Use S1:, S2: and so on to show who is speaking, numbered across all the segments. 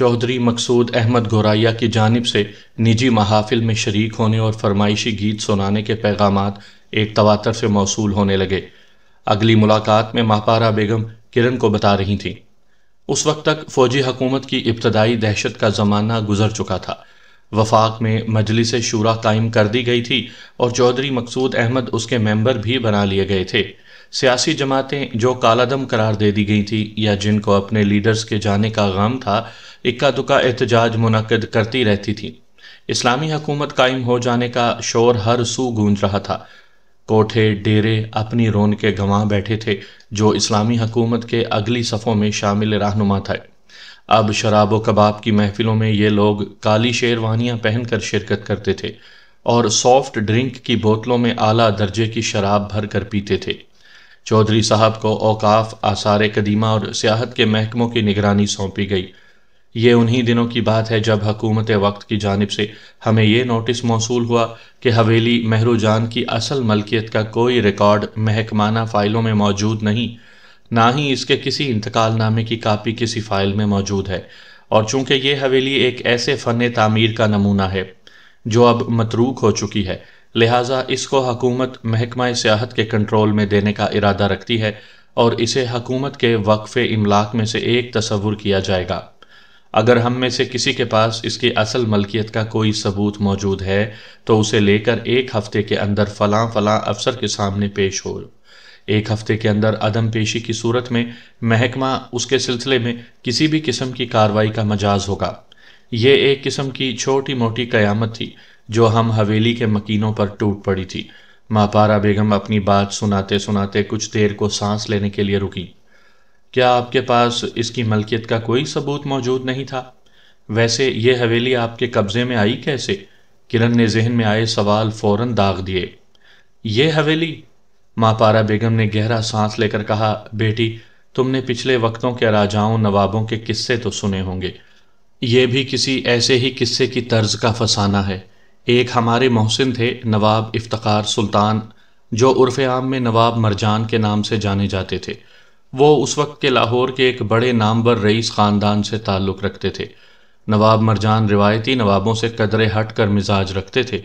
S1: चौधरी मकसूद अहमद गोराया की जानब से निजी महाफिल में शरीक होने और फरमाइशी गीत सुनाने के पैगाम एक तवातर से मौसू होने लगे अगली मुलाकात में महापारा बेगम किरण को बता रही थी उस वक्त तक फौजी हकूमत की इब्तदाई दहशत का ज़माना गुजर चुका था वफाक में मजलिस शूरा कायम कर दी गई थी और चौधरी मकसूद अहमद उसके मेंबर भी बना लिए गए थे सियासी जमातें जो कालादम करार दे दी गई थी या जिनको अपने लीडर्स के जाने का गम था इक्का दुक्का एहतजाज मुनद करती रहती थी इस्लामी हकूमत कायम हो जाने का शोर हर सू गूंज रहा था कोठे डेरे अपनी रोन के गंवा बैठे थे जो इस्लामी हकूमत के अगली सफ़ों में शामिल रहनुमा था अब शराब व कबाब की महफिलों में ये लोग काली शेरवानियाँ पहनकर शिरकत करते थे और सॉफ्ट ड्रिंक की बोतलों में आला दर्जे की शराब भर कर पीते थे चौधरी साहब को औकाफ आसार कदीमा और सियाहत के महकमों की निगरानी सौंपी गई ये उन्हीं दिनों की बात है जब हकूमत वक्त की जानब से हमें यह नोटिस मौसू हुआ कि हवेली महरू जान की असल मलकियत का कोई रिकॉर्ड महकमाना फ़ाइलों में मौजूद नहीं ना ही इसके किसी इंतकालनामे की कापी किसी फ़ाइल में मौजूद है और चूंकि ये हवेली एक ऐसे फ़न तामीर का नमूना है जो अब मतरूक हो चुकी है लिहाजा इसको हकूमत महकमा सियाहत के कंट्रोल में देने का इरादा रखती है और इसे हकूमत के वक्फ इमलाक में से एक तस्वुर किया जाएगा अगर हम में से किसी के पास इसकी असल मलकियत का कोई सबूत मौजूद है तो उसे लेकर एक हफ्ते के अंदर फलां फलां अफसर के सामने पेश हो एक हफ्ते के अंदर अदम पेशी की सूरत में महकमा उसके सिलसिले में किसी भी किस्म की कार्रवाई का मजाज होगा ये एक किस्म की छोटी मोटी कयामत थी जो हम हवेली के मकीनों पर टूट पड़ी थी माँ पारा बेगम अपनी बात सुनाते सुनाते कुछ देर को सांस लेने के लिए रुकी क्या आपके पास इसकी मलकियत का कोई सबूत मौजूद नहीं था वैसे ये हवेली आपके कब्जे में आई कैसे किरण ने जहन में आए सवाल फौरन दाग दिए ये हवेली माँ पारा बेगम ने गहरा सांस लेकर कहा बेटी तुमने पिछले वक्तों के राजाओं नवाबों के किस्से तो सुने होंगे ये भी किसी ऐसे ही किस्से की तर्ज का फसाना है एक हमारे मोहसिन थे नवाब इफ्तार सुल्तान जो उर्फ आम में नवाब मरजान के नाम से जाने जाते थे वो उस वक्त के लाहौर के एक बड़े नामवर रईस ख़ानदान से ताल्लुक़ रखते थे नवाब मरजान रिवायती नवाबों से कदरे हट कर मिजाज रखते थे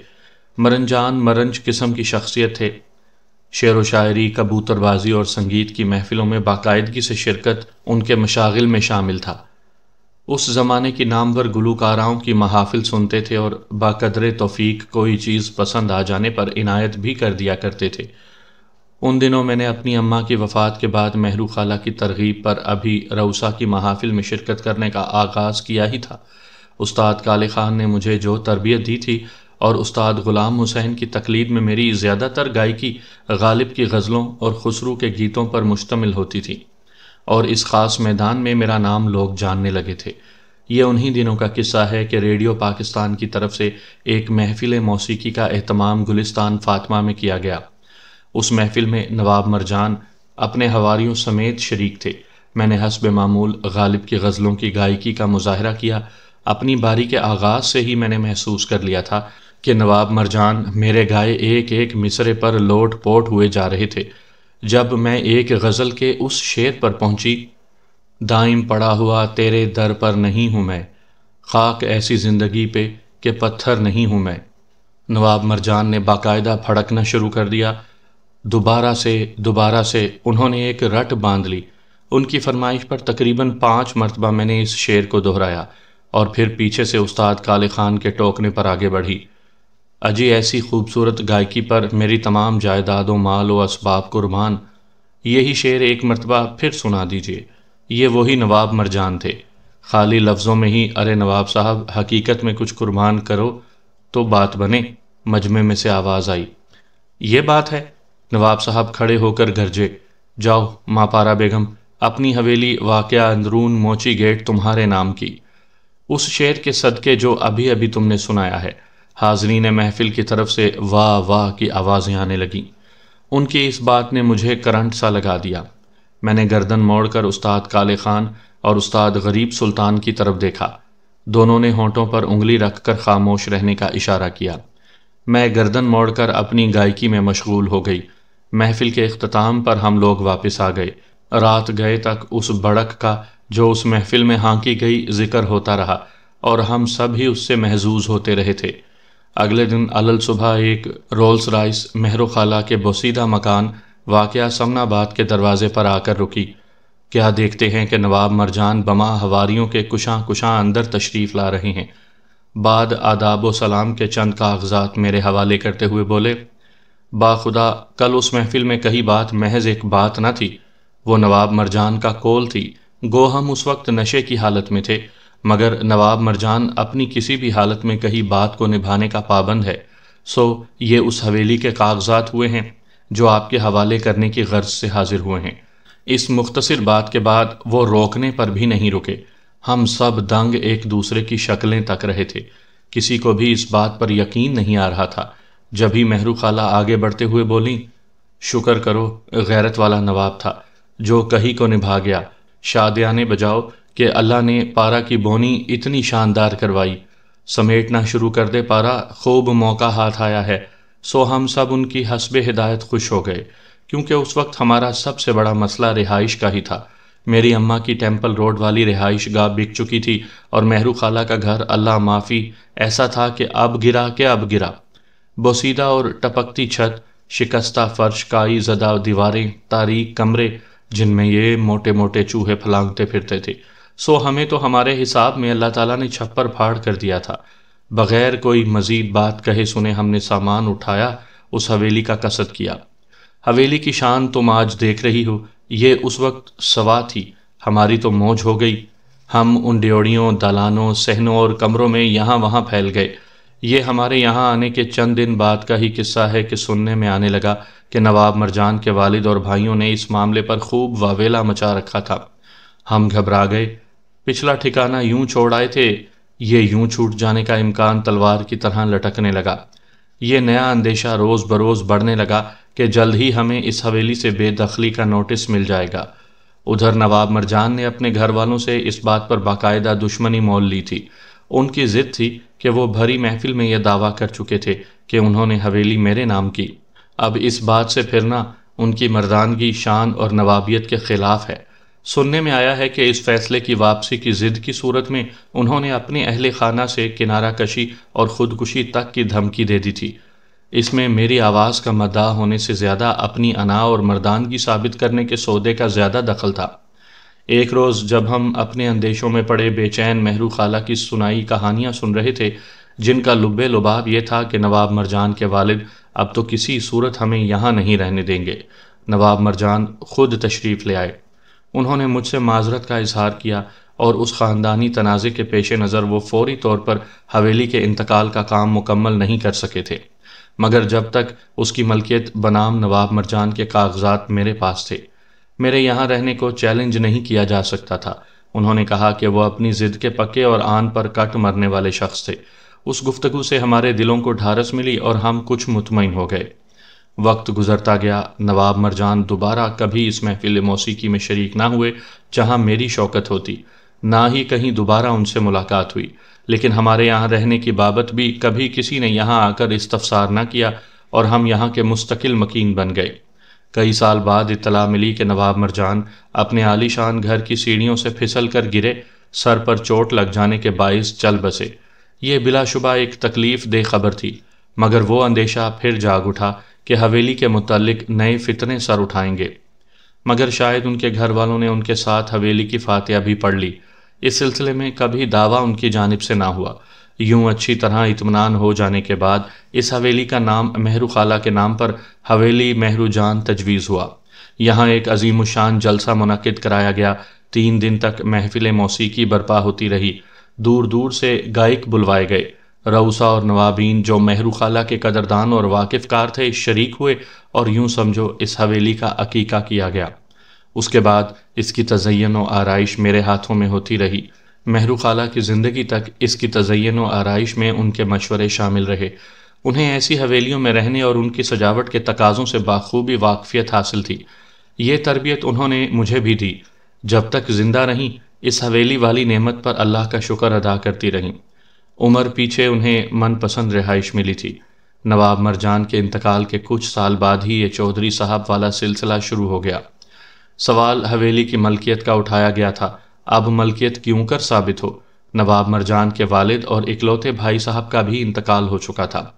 S1: मरनजान मरंज किस्म की शख्सियत थे शेर व शायरी कबूतरबाजी और संगीत की महफ़िलों में बाकायदगी से शिरकत उनके मशागिल में शामिल था उस ज़माने की नामवर गुलकाराओं की महाफिल सुनते थे और बाकदर तौफीक कोई चीज़ पसंद आ जाने पर इनायत भी कर दिया करते थे उन दिनों मैंने अपनी अम्मा की वफ़ात के बाद महरू खाला की तरगीब पर अभी रऊसा की महाफिल में शिरकत करने का आगाज़ किया ही था उस्ताद काले ख़ान ने मुझे जो तरबियत दी थी और उस्ताद ग़ुलाम हुसैन की तकलीद में मेरी ज़्यादातर गायकी गालिब की गज़लों और खुसरू के गीतों पर मुश्तमिल होती थी और इस ख़ास मैदान में मेरा नाम लोग जानने लगे थे ये उन्हीं दिनों का किस्सा है कि रेडियो पाकिस्तान की तरफ से एक महफिल मौसीकी का अहतमाम गुलिस्तान फातमा में किया गया उस महफिल में नवाब मरजान अपने हवारीयों समेत शरीक थे मैंने हसब मामूल गालिब की गज़लों की गायकी का मुजाहरा किया अपनी बारी के आगाज़ से ही मैंने महसूस कर लिया था कि नवाब मरजान मेरे गाए एक एक मिसरे पर लोट पोट हुए जा रहे थे जब मैं एक गज़ल के उस शेर पर पहुंची दाइम पड़ा हुआ तेरे दर पर नहीं हूँ मैं खाक ऐसी ज़िंदगी पे कि पत्थर नहीं हूँ मैं नवाब मरजान ने बाकायदा फड़कना शुरू कर दिया दोबारा से दोबारा से उन्होंने एक रट बांध ली उनकी फरमाइश पर तकरीबन पाँच मरतबा मैंने इस शेर को दोहराया और फिर पीछे से उस्ताद काले खान के टोकने पर आगे बढ़ी अजी ऐसी खूबसूरत गायकी पर मेरी तमाम जायदादों माल व इसबाब कुर्बान यही शेर एक मरतबा फिर सुना दीजिए ये वही नवाब मरजान थे खाली लफ्ज़ों में ही अरे नवाब साहब हकीकत में कुछ कुर्बान करो तो बात बने मजमे में से आवाज़ आई ये बात है नवाब साहब खड़े होकर गरजे जाओ माँ पारा बेगम अपनी हवेली वाक़ अंदरून मोची गेट तुम्हारे नाम की उस शेर के सदके जो अभी अभी तुमने सुनाया है हाजरीन महफिल की तरफ से वाह वाह की आवाज़ें आने लगीं उनकी इस बात ने मुझे करंट सा लगा दिया मैंने गर्दन मोड़कर उस्ताद काले खान और उस्ताद गरीब सुल्तान की तरफ देखा दोनों ने होंठों पर उंगली रखकर खामोश रहने का इशारा किया मैं गर्दन मोड़कर अपनी गायकी में मशगूल हो गई महफिल के अख्ताम पर हम लोग वापस आ गए रात गए तक उस बड़क का जो उस महफिल में हाँकी गई जिक्र होता रहा और हम सब ही उससे महजूज होते रहे थे अगले दिन अलल सुबह एक रोल्स राइस मेहरू खाला के बोसीदा मकान वाक़ समनाबाद के दरवाज़े पर आकर रुकी क्या देखते हैं कि नवाब मरजान बमा हवारीयों के कुशा कुशा अंदर तशरीफ़ ला रहे हैं बाद आदाब सलाम के चंद कागजात मेरे हवाले करते हुए बोले बाखुदा कल उस महफिल में कही बात महज एक बात न थी वो नवाब मरजान का कोल थी गो हम उस वक्त नशे की हालत में थे मगर नवाब मरजान अपनी किसी भी हालत में कही बात को निभाने का पाबंद है सो ये उस हवेली के कागजात हुए हैं जो आपके हवाले करने की गर्ज से हाजिर हुए हैं इस मुख्तसर बात के बाद वो रोकने पर भी नहीं रुके हम सब दंग एक दूसरे की शक्लें तक रहे थे किसी को भी इस बात पर यकीन नहीं आ रहा था जब ही मेहरू खाला आगे बढ़ते हुए बोली शुक्र करो गैरत वाला नवाब था जो कहीं को निभा गया शादियाने बजाओ कि अल्लाह ने पारा की बोनी इतनी शानदार करवाई समेटना शुरू कर दे पारा खूब मौका हाथ आया है सो हम सब उनकी हसब हिदायत खुश हो गए क्योंकि उस वक्त हमारा सबसे बड़ा मसला रिहाइश का ही था मेरी अम्मा की टेंपल रोड वाली रिहाइश गाह बिक चुकी थी और मेहरू खाला का घर अल्लाह माफ़ी ऐसा था कि अब गिरा के अब गिरा बोसीदा और टपकती छत शिकस्ता फर्श काई जदा दीवारें तारीख कमरे जिनमें ये मोटे मोटे चूहे फलांगते फिरते थे सो हमें तो हमारे हिसाब में अल्लाह ताला ने छप्पर फाड़ कर दिया था बग़ैर कोई मज़ीद बात कहे सुने हमने सामान उठाया उस हवेली का कसद किया हवेली की शान तुम आज देख रही हो ये उस वक्त सवा थी हमारी तो मौज हो गई हम उन ड्योड़ियों दलानों सहनों और कमरों में यहाँ वहाँ फैल गए ये हमारे यहाँ आने के चंद दिन बाद का ही किस्सा है कि सुनने में आने लगा कि नवाब मरजान के वालिद और भाइयों ने इस मामले पर खूब वावेला मचा रखा था हम घबरा गए पिछला ठिकाना यूं छोड़ आए थे ये यूं छूट जाने का इम्कान तलवार की तरह लटकने लगा ये नया अंदेशा रोज़ बरोज़ बढ़ने लगा कि जल्द ही हमें इस हवेली से बेदखली का नोटिस मिल जाएगा उधर नवाब मरजान ने अपने घर वालों से इस बात पर बाकायदा दुश्मनी मोल ली थी उनकी ज़िद थी कि वो भरी महफिल में यह दावा कर चुके थे कि उन्होंने हवेली मेरे नाम की अब इस बात से फिरना उनकी मर्दानगी शान और नवाबियत के ख़िलाफ़ है सुनने में आया है कि इस फैसले की वापसी की जिद की सूरत में उन्होंने अपने अहल खाना से किनारा कशी और ख़ुदकुशी तक की धमकी दे दी थी इसमें मेरी आवाज़ का मदा होने से ज़्यादा अपनी अना और मर्दानगी साबित करने के सौदे का ज़्यादा दखल था एक रोज़ जब हम अपने अंदेशों में पड़े बेचैन महरू खाला की सुनाई कहानियाँ सुन रहे थे जिनका लुबे लुबाब यह था कि नवाब मरजान के वालिद अब तो किसी सूरत हमें यहाँ नहीं रहने देंगे नवाब मरजान खुद तशरीफ़ ले आए उन्होंने मुझसे माजरत का इजहार किया और उस ख़ानदानी तनाज़े के पेश नज़र वो फौरी तौर पर हवेली के इंतकाल का काम मुकम्मल नहीं कर सके थे मगर जब तक उसकी मलकियत बनाम नवाब मरजान के कागजात मेरे पास थे मेरे यहाँ रहने को चैलेंज नहीं किया जा सकता था उन्होंने कहा कि वह अपनी ज़िद के पक्के और आन पर कट मरने वाले शख्स थे उस गुफ्तगु से हमारे दिलों को ढारस मिली और हम कुछ मुतमिन हो गए वक्त गुजरता गया नवाब मरजान दोबारा कभी इस महफिल मौसीकी में शरीक ना हुए जहाँ मेरी शौकत होती ना ही कहीं दोबारा उनसे मुलाकात हुई लेकिन हमारे यहाँ रहने की बाबत भी कभी किसी ने यहाँ आकर इस्तफसार ना किया और हम यहाँ के मुस्तकिल मकीन बन गए कई साल बाद इतला मिली कि नवाब मरजान अपने आलीशान घर की सीढ़ियों से फिसल कर गिरे सर पर चोट लग जाने के बायस चल बसे ये बिलाशुबा एक तकलीफ दे खबर थी मगर वो अंदेशा फिर जाग उठा कि हवेली के मुतलक नए फितने सर उठाएंगे मगर शायद उनके घर वालों ने उनके साथ हवेली की फ़ातह भी पढ़ ली इस सिलसिले में कभी दावा उनकी जानब से ना हुआ यूं अच्छी तरह इतमान हो जाने के बाद इस हवेली का नाम मेहरू खाला के नाम पर हवेली मेहरू जान तजवीज़ हुआ यहाँ एक अजीम शान जलसा मुनद कराया गया तीन दिन तक महफिल मौसीकी बर्पा होती रही दूर दूर से गायक बुलवाए गए रऊसा और नवाबीन जो महरू खाला के कदरदान और वाकिफकार थे शरीक हुए और यूं समझो इस हवेली का अकीका किया गया उसके बाद इसकी तजयन व आरइश मेरे हाथों में होती रही महरू खाला की ज़िंदगी तक इसकी तजयन व आरइश में उनके मशवरे शामिल रहे उन्हें ऐसी हवेलियों में रहने और उनकी सजावट के तकाज़ों से बाखूबी वाकफियत हासिल थी ये तरबियत उन्होंने मुझे भी दी जब तक ज़िंदा रहीं इस हवेली वाली नेमत पर अल्लाह का शुक्र अदा करती रहीं उमर पीछे उन्हें मनपसंद रिहाइश मिली थी नवाब मरजान के इंतकाल के कुछ साल बाद ही ये चौधरी साहब वाला सिलसिला शुरू हो गया सवाल हवेली की मलकियत का उठाया गया था अब मलकियत क्यों कर साबित हो नवाब मरजान के वालिद और इकलौते भाई साहब का भी इंतकाल हो चुका था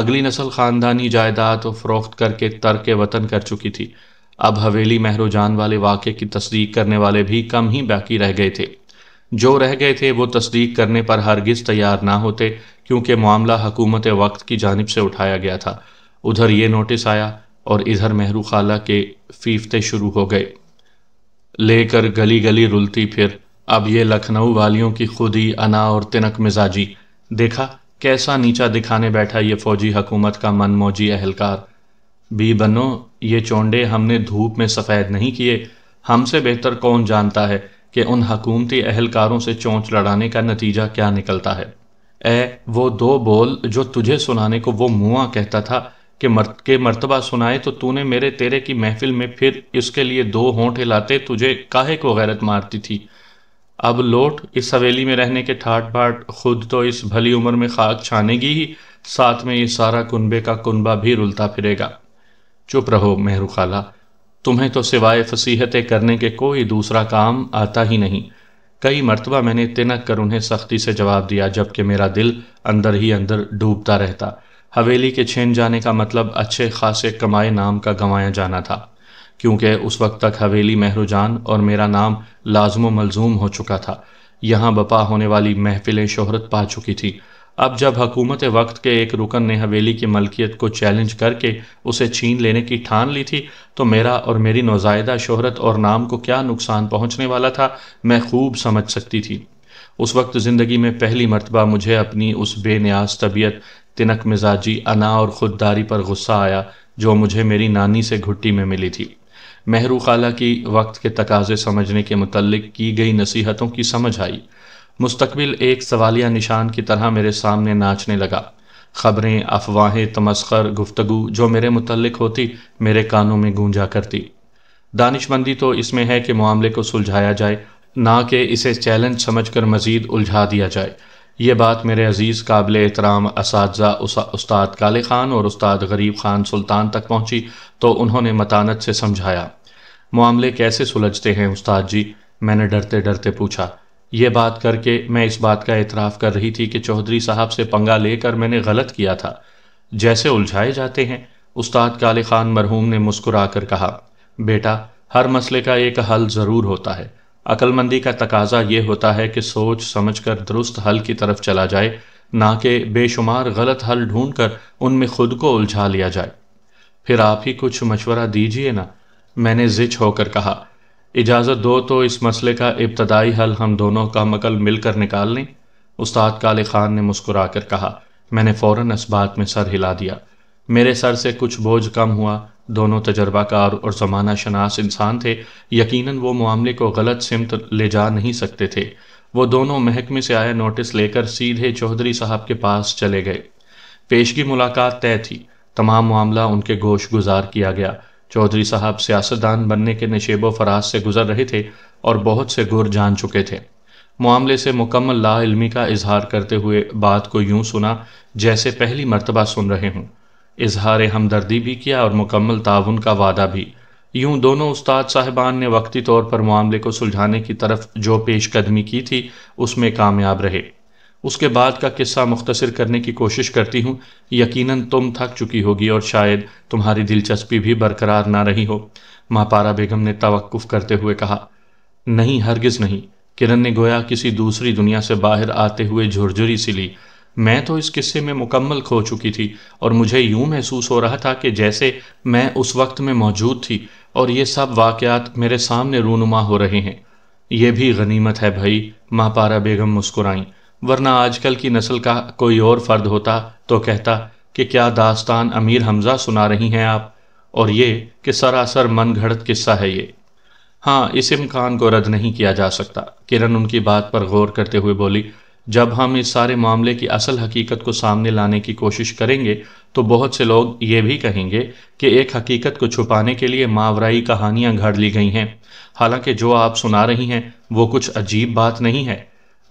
S1: अगली नस्ल ख़ानदानी जायदाद और फरोख्त करके तर्क वतन कर चुकी थी अब हवेली महरोजान वाले वाक़े की तस्दीक करने वाले भी कम ही बाकी रह गए थे जो रह गए थे वो तस्दीक करने पर हरगिज़ तैयार ना होते क्योंकि मामला हकूमत वक्त की जानब से उठाया गया था उधर ये नोटिस आया और इधर मेहरू खाला के फीफते शुरू हो गए लेकर गली गली रुलती फिर अब ये लखनऊ वालियों की खुदी अना और तिनक मिजाजी देखा कैसा नीचा दिखाने बैठा ये फौजी हकूमत का मन मौजी अहलकार भी बनो ये चोंडे हमने धूप में सफ़ेद नहीं किए हमसे बेहतर कौन जानता है कि उन हकूमती अहलकारों से चोंच लड़ाने का नतीजा क्या निकलता है ए वो दो बोल जो तुझे सुनाने को वो मुआ कहता था कि मर्त के मर्तबा सुनाए तो तूने मेरे तेरे की महफिल में फिर इसके लिए दो होंठ हिलाते तुझे काहे को गैरत मारती थी अब लोट इस हवेली में रहने के ठाट बाट खुद तो इस भली उम्र में खाक छानेगी ही साथ में ये सारा कुनबे का कुनबा भी रुलता फिरेगा चुप रहो मेहरू खाला तुम्हें तो सिवाय फसीहतें करने के कोई दूसरा काम आता ही नहीं कई मरतबा मैंने तिनक कर उन्हें सख्ती से जवाब दिया जबकि मेरा दिल अंदर ही अंदर डूबता रहता हवेली के छीन जाने का मतलब अच्छे खासे कमाए नाम का गंवाया जाना था क्योंकि उस वक्त तक हवेली महरुजान और मेरा नाम लाजमो मलजूम हो चुका था यहाँ बपा होने वाली महफिलें शोहरत पा चुकी थी अब जब हकूमत वक्त के एक रुकन ने हवेली की मलकियत को चैलेंज करके उसे छीन लेने की ठान ली थी तो मेरा और मेरी नौजायदा शोहरत और नाम को क्या नुकसान पहुंचने वाला था मैं खूब समझ सकती थी उस वक्त ज़िंदगी में पहली मरतबा मुझे अपनी उस बेनियाज तबीयत तिनक मिजाजी अना और ख़ुददारी पर गुस्सा आया जो मुझे मेरी नानी से घुट्टी में मिली थी महरू खाला की वक्त के तकाजे समझने के मतलब की गई नसीहतों की समझ आई मुस्तबिल एक सवालिया निशान की तरह मेरे सामने नाचने लगा खबरें अफवाहें तमस्कर गुफ्तगु जो मेरे मुतलक होती मेरे कानों में गूंजा करती दानिशमंदी तो इसमें है कि मामले को सुलझाया जाए ना कि इसे चैलेंज समझ कर मज़ीद उलझा दिया जाए ये बात मेरे अज़ीज़ काबिल एहतराम इस उस्ताद काले ख़ान और उस्ताद गरीब ख़ान सुल्तान तक पहुँची तो उन्होंने मतानत से समझाया मामले कैसे सुलझते हैं उस्ताद जी मैंने डरते डरते पूछा ये बात करके मैं इस बात का एतराफ़ कर रही थी कि चौधरी साहब से पंगा लेकर मैंने गलत किया था जैसे उलझाए जाते हैं उस्ताद काले खान मरहूम ने मुस्कुरा कर कहा बेटा हर मसले का एक हल ज़रूर होता है अक्लमंदी का तकाजा ये होता है कि सोच समझ कर दुरुस्त हल की तरफ चला जाए ना कि बेशुमार गलत हल ढूंढ कर उनमें खुद को उलझा लिया जाए फिर आप ही कुछ मशवरा दीजिए ना मैंने जिच होकर कहा इजाज़त दो तो इस मसले का इब्तदाई हल हम दोनों का मकल मिलकर निकाल लें उस्ताद काले ख़ान ने मुस्कुरा कर कहा मैंने फ़ौर इस बात में सर हिला दिया मेरे सर से कुछ बोझ कम हुआ दोनों तजर्बाकार और ज़माना शनास इंसान थे यकीनन वो मामले को गलत सिमत ले जा नहीं सकते थे वो दोनों महकमे से आया नोटिस लेकर सीधे चौधरी साहब के पास चले गए पेशगी मुलाकात तय थी तमाम मामला उनके गोश गुजार किया गया चौधरी साहब सियासतदान बनने के नशेबो फराज से गुजर रहे थे और बहुत से गुर जान चुके थे मामले से मुकम्मल इलमी का इजहार करते हुए बात को यूं सुना जैसे पहली मरतबा सुन रहे हूँ इजहार हमदर्दी भी किया और मुकम्मल ताउन का वादा भी यूं दोनों उस्ताद साहबान ने वक्ती तौर पर मामले को सुलझाने की तरफ जो पेशकदमी की थी उसमें कामयाब रहे उसके बाद का किस्सा मुख्तसर करने की कोशिश करती हूँ यकीनन तुम थक चुकी होगी और शायद तुम्हारी दिलचस्पी भी बरकरार ना रही हो महापारा बेगम ने तवक्फ़ करते हुए कहा नहीं हरगिज़ नहीं किरण ने गोया किसी दूसरी दुनिया से बाहर आते हुए झुरझुरी सी ली मैं तो इस किस्से में मुकम्मल खो चुकी थी और मुझे यूं महसूस हो रहा था कि जैसे मैं उस वक्त में मौजूद थी और ये सब वाकयात मेरे सामने रूनुमा हो रहे हैं ये भी गनीमत है भाई महापारा बेगम मुस्कुराईं वरना आजकल की नस्ल का कोई और फ़र्द होता तो कहता कि क्या दास्तान अमीर हमज़ा सुना रही हैं आप और ये कि सरासर मन घड़त किस्सा है ये हाँ इस इम्कान को रद्द नहीं किया जा सकता किरण उनकी बात पर गौर करते हुए बोली जब हम इस सारे मामले की असल हकीकत को सामने लाने की कोशिश करेंगे तो बहुत से लोग ये भी कहेंगे कि एक हकीकत को छुपाने के लिए मावराई कहानियाँ घड़ ली गई हैं हालांकि जो आप सुना रही हैं वो कुछ अजीब बात नहीं है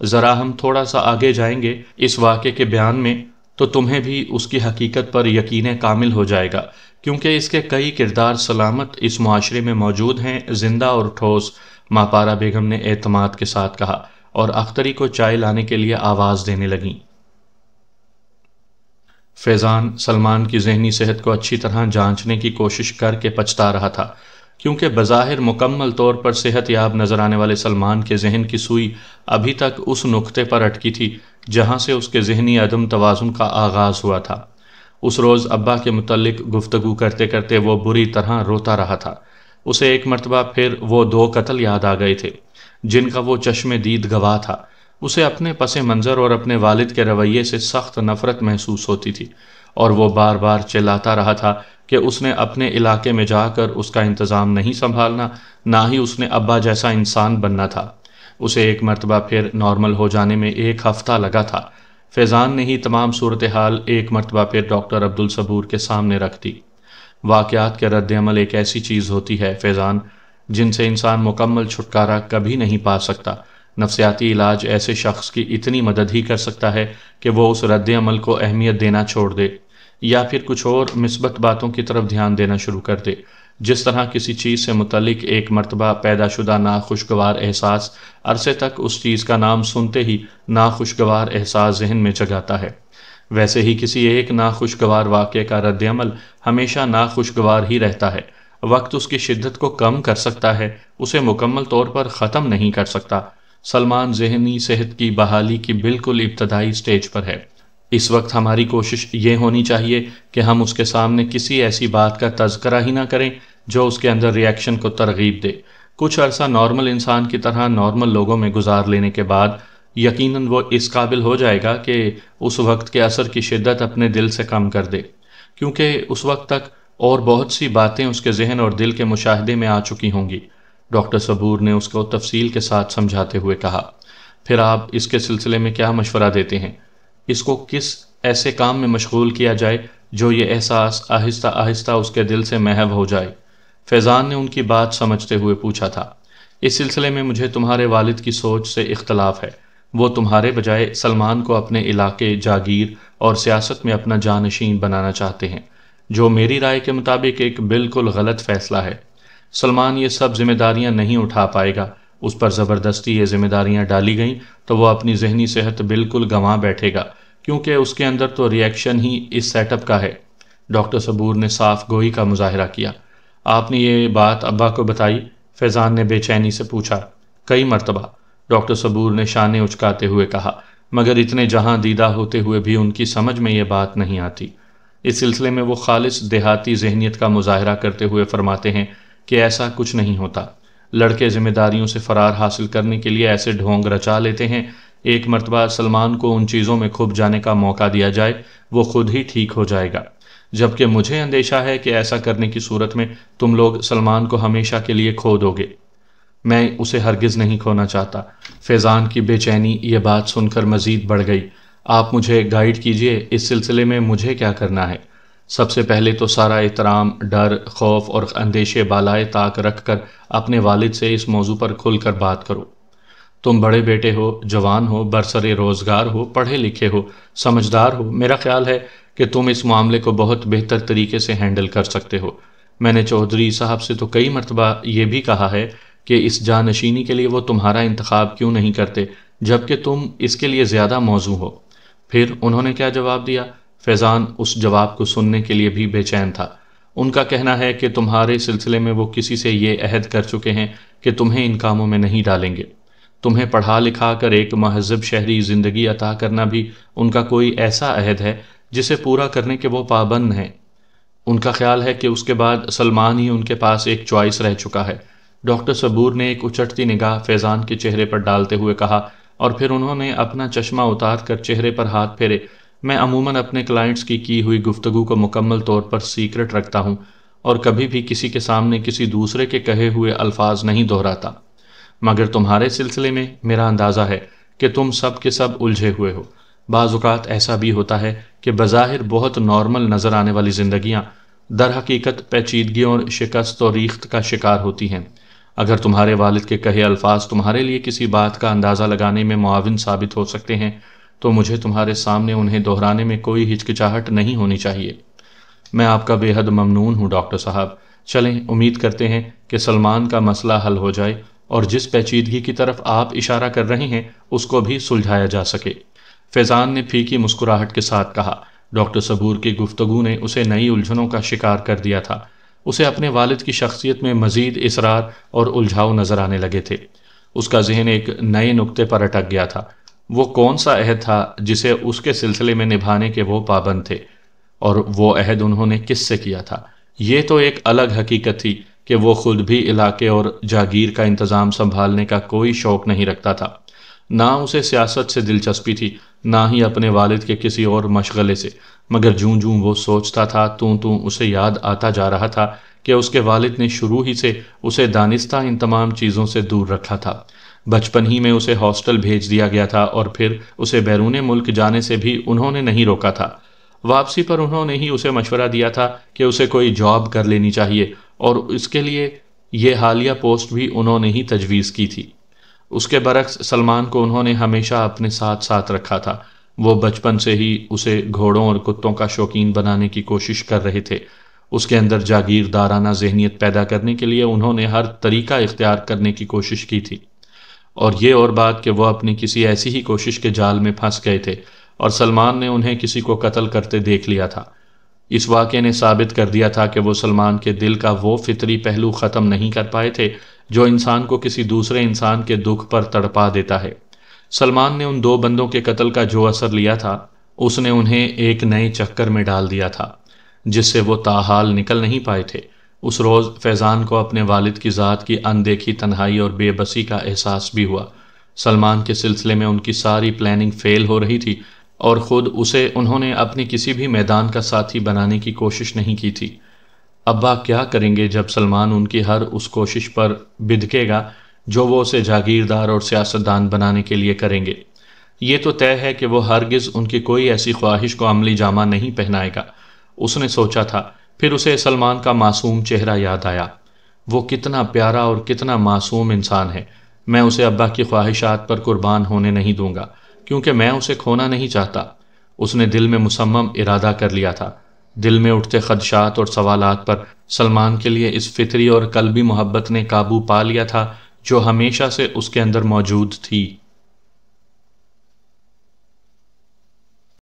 S1: ज़रा हम थोड़ा सा आगे जाएंगे इस वाक़े के बयान में तो तुम्हें भी उसकी हकीकत पर यकीन कामिल हो जाएगा क्योंकि इसके कई किरदार सलामत इस माशरे में मौजूद हैं जिंदा और ठोस मापारा बेगम ने एतमाद के साथ कहा और अख्तरी को चाय लाने के लिए आवाज़ देने लगी फैज़ान सलमान की जहनी सेहत को अच्छी तरह जांचने की कोशिश करके पछता रहा था क्योंकि बज़ाहिर मुकम्मल तौर पर सेहत याब नज़र आने वाले सलमान के जहन की सुई अभी तक उस नुक्ते पर अटकी थी जहाँ से उसके जहनी अदम तोज़ुन का आगाज़ हुआ था उस रोज़ अब्बा के मतलब गुफ्तु करते करते वो बुरी तरह रोता रहा था उसे एक मरतबा फिर वो दो कत्ल याद आ गए थे जिनका वो चश्मे दीद गवाह था उसे अपने पस मंज़र और अपने वालिद के रवैये से सख्त नफ़रत महसूस होती थी और वो बार बार चिल्लाता रहा था कि उसने अपने इलाके में जाकर उसका इंतज़ाम नहीं संभालना ना ही उसने अब्बा जैसा इंसान बनना था उसे एक मरतबा फिर नॉर्मल हो जाने में एक हफ़्ता लगा था फैज़ान ने ही तमाम सूरत हाल एक मरतबा फिर डॉक्टर अब्दुल सबूर के सामने रख दी वाक़ात के रद्दमल एक ऐसी चीज़ होती है फैज़ान जिनसे इंसान मुकम्मल छुटकारा कभी नहीं पा सकता नफसियाती इलाज ऐसे शख्स की इतनी मदद ही कर सकता है कि वह उस रद्दमल को अहमियत देना छोड़ दे या फिर कुछ और मिसबत बातों की तरफ ध्यान देना शुरू कर दे जिस तरह किसी चीज़ से मुतलिक एक मरतबा पैदाशुदा नाखुशगवार एहसास अरसे तक उस चीज़ का नाम सुनते ही नाखुशगवार एहसास जहन में जगाता है वैसे ही किसी एक नाखुशगवार वाक़े का रद्दमल हमेशा नाखुशगवार ही रहता है वक्त उसकी शिद्दत को कम कर सकता है उसे मुकम्मल तौर पर ख़त्म नहीं कर सकता सलमान जहनी सेहत की बहाली की बिल्कुल इब्तदाई स्टेज पर है इस वक्त हमारी कोशिश ये होनी चाहिए कि हम उसके सामने किसी ऐसी बात का तस्करा ही ना करें जो उसके अंदर रिएक्शन को तरगीब दे कुछ अरसा नॉर्मल इंसान की तरह नॉर्मल लोगों में गुजार लेने के बाद यकीनन वो इस काबिल हो जाएगा कि उस वक्त के असर की शिद्दत अपने दिल से कम कर दे क्योंकि उस वक्त तक और बहुत सी बातें उसके जहन और दिल के मुशाहदे में आ चुकी होंगी डॉक्टर सबूर ने उसको तफसील के साथ समझाते हुए कहा फिर आप इसके सिलसिले में क्या मशवरा देते हैं इसको किस ऐसे काम में मशगूल किया जाए जो ये एहसास आहिस्ता आहिस्ता उसके दिल से महव हो जाए फैज़ान ने उनकी बात समझते हुए पूछा था इस सिलसिले में मुझे तुम्हारे वालिद की सोच से इख्तलाफ है वो तुम्हारे बजाय सलमान को अपने इलाके जागीर और सियासत में अपना जानशीन बनाना चाहते हैं जो मेरी राय के मुताबिक एक बिल्कुल गलत फैसला है सलमान ये सब जिम्मेदारियां नहीं उठा पाएगा उस पर ज़बरदस्ती ये जिम्मेदारियाँ डाली गईं तो वह अपनी जहनी सेहत बिल्कुल गंवा बैठेगा क्योंकि उसके अंदर तो रिएक्शन ही इस सेटअप का है डॉक्टर सबूर ने साफ गोई का मुजाहरा किया आपने ये बात अब्बा को बताई फैज़ान ने बेचैनी से पूछा कई मरतबा डॉक्टर सबूर ने शाने उचकाते हुए कहा मगर इतने जहाँ दीदा होते हुए भी उनकी समझ में ये बात नहीं आती इस सिलसिले में वो खालिश देहाती जहनीत का मुजाहरा करते हुए फरमाते हैं कि ऐसा कुछ नहीं होता लड़के जिम्मेदारियों से फरार हासिल करने के लिए ऐसे ढोंग रचा लेते हैं एक मरतबा सलमान को उन चीज़ों में खुब जाने का मौका दिया जाए वो खुद ही ठीक हो जाएगा जबकि मुझे अंदेशा है कि ऐसा करने की सूरत में तुम लोग सलमान को हमेशा के लिए खो दोगे मैं उसे हरगिज़ नहीं खोना चाहता फैज़ान की बेचैनी ये बात सुनकर मज़ीद बढ़ गई आप मुझे गाइड कीजिए इस सिलसिले में मुझे क्या करना है सबसे पहले तो सारा एहतराम डर खौफ और अंदेशे बालाए ताक रख कर अपने वालिद से इस मौजू पर खुल कर बात करो तुम बड़े बेटे हो जवान हो बरसर रोज़गार हो पढ़े लिखे हो समझदार हो मेरा ख्याल है कि तुम इस मामले को बहुत बेहतर तरीके से हैंडल कर सकते हो मैंने चौधरी साहब से तो कई मरतबा ये भी कहा है कि इस जानशीनी के लिए वो तुम्हारा इंतखब क्यों नहीं करते जबकि तुम इसके लिए ज़्यादा मौजू हो फिर उन्होंने क्या जवाब दिया फैज़ान उस जवाब को सुनने के लिए भी बेचैन था उनका कहना है कि तुम्हारे सिलसिले में वो किसी से ये अहद कर चुके हैं कि तुम्हें इन कामों में नहीं डालेंगे तुम्हें पढ़ा लिखा कर एक महजब शहरी ज़िंदगी अता करना भी उनका कोई ऐसा अहद है जिसे पूरा करने के वो पाबंद हैं उनका ख्याल है कि उसके बाद सलमान ही उनके पास एक चॉइस रह चुका है डॉक्टर सबूर ने एक उचटती निगाह फैज़ान के चेहरे पर डालते हुए कहा और फिर उन्होंने अपना चश्मा उतार कर चेहरे पर हाथ फेरे मैं अमूमन अपने क्लाइंट्स की की हुई गुफ्तगु को मुकम्मल तौर पर सीक्रेट रखता हूँ और कभी भी किसी के सामने किसी दूसरे के कहे हुए अल्फाज नहीं दोहराता मगर तुम्हारे सिलसिले में मेरा अंदाज़ा है कि तुम सब के सब उलझे हुए हो बाज़ात ऐसा भी होता है कि बज़ाहिर बहुत नॉर्मल नज़र आने वाली जिंदगियाँ दर हकीकत पेचीदगियों और शिकस्त और रीख्त का शिकार होती हैं अगर तुम्हारे वालिद के कहे अल्फाज तुम्हारे लिए किसी बात का अंदाज़ा लगाने में मुआवन साबित हो सकते हैं तो मुझे तुम्हारे सामने उन्हें दोहराने में कोई हिचकिचाहट नहीं होनी चाहिए मैं आपका बेहद ममनून हूँ डॉक्टर साहब चलें उम्मीद करते हैं कि सलमान का मसला हल हो जाए और जिस पेचीदगी की तरफ आप इशारा कर रहे हैं उसको भी सुलझाया जा सके फैज़ान ने फीकी मुस्कुराहट के साथ कहा डॉक्टर सबूर की गुफ्तगु ने उसे नई उलझनों का शिकार कर दिया था उसे अपने वालिद की शख्सियत में मज़ीद इसरार और उलझाव नज़र आने लगे थे उसका जहन एक नए नुक्ते पर अटक गया था वो कौन सा अहद था जिसे उसके सिलसिले में निभाने के वो पाबंद थे और वो अहद उन्होंने किससे किया था ये तो एक अलग हकीकत थी कि वो खुद भी इलाके और जागीर का इंतज़ाम संभालने का कोई शौक़ नहीं रखता था ना उसे सियासत से दिलचस्पी थी ना ही अपने वालिद के किसी और मशगले से मगर जूं जूं वो सोचता था तो तू उसे याद आता जा रहा था कि उसके वालिद ने शुरू ही से उसे दानिस्ता इन तमाम चीज़ों से दूर रखा था बचपन ही में उसे हॉस्टल भेज दिया गया था और फिर उसे बैरून मुल्क जाने से भी उन्होंने नहीं रोका था वापसी पर उन्होंने ही उसे मशवरा दिया था कि उसे कोई जॉब कर लेनी चाहिए और इसके लिए ये हालिया पोस्ट भी उन्होंने ही तजवीज़ की थी उसके बरक्स सलमान को उन्होंने हमेशा अपने साथ साथ रखा था वो बचपन से ही उसे घोड़ों और कुत्तों का शौकीन बनाने की कोशिश कर रहे थे उसके अंदर जागीरदाराना जहनीत पैदा करने के लिए उन्होंने हर तरीका इख्तियार करने की कोशिश की थी और ये और बात कि वह अपनी किसी ऐसी ही कोशिश के जाल में फंस गए थे और सलमान ने उन्हें किसी को कत्ल करते देख लिया था इस वाक़े ने साबित कर दिया था कि वो सलमान के दिल का वो फितरी पहलू ख़त्म नहीं कर पाए थे जो इंसान को किसी दूसरे इंसान के दुख पर तड़पा देता है सलमान ने उन दो बंदों के कत्ल का जो असर लिया था उसने उन्हें एक नए चक्कर में डाल दिया था जिससे वो ताहाल निकल नहीं पाए थे उस रोज़ फैज़ान को अपने वालिद की ज़ात की अनदेखी तन्हाई और बेबसी का एहसास भी हुआ सलमान के सिलसिले में उनकी सारी प्लानिंग फ़ेल हो रही थी और ख़ुद उसे उन्होंने अपने किसी भी मैदान का साथी बनाने की कोशिश नहीं की थी अब्बा क्या करेंगे जब सलमान उनकी हर उस कोशिश पर बिदकेगा जो वो उसे जागीरदार और सियासतदान बनाने के लिए करेंगे ये तो तय है कि वो हरगिज़ उनकी कोई ऐसी ख्वाहिश को अमली जामा नहीं पहनाएगा उसने सोचा था फिर उसे सलमान का मासूम चेहरा याद आया वो कितना प्यारा और कितना मासूम इंसान है मैं उसे अब्बा की ख्वाहिशात पर कुर्बान होने नहीं दूंगा क्योंकि मैं उसे खोना नहीं चाहता उसने दिल में मुसम्म इरादा कर लिया था दिल में उठते खदशात और सवालात पर सलमान के लिए इस फितरी और कलबी मोहब्बत ने काबू पा लिया था जो हमेशा से उसके अंदर मौजूद थी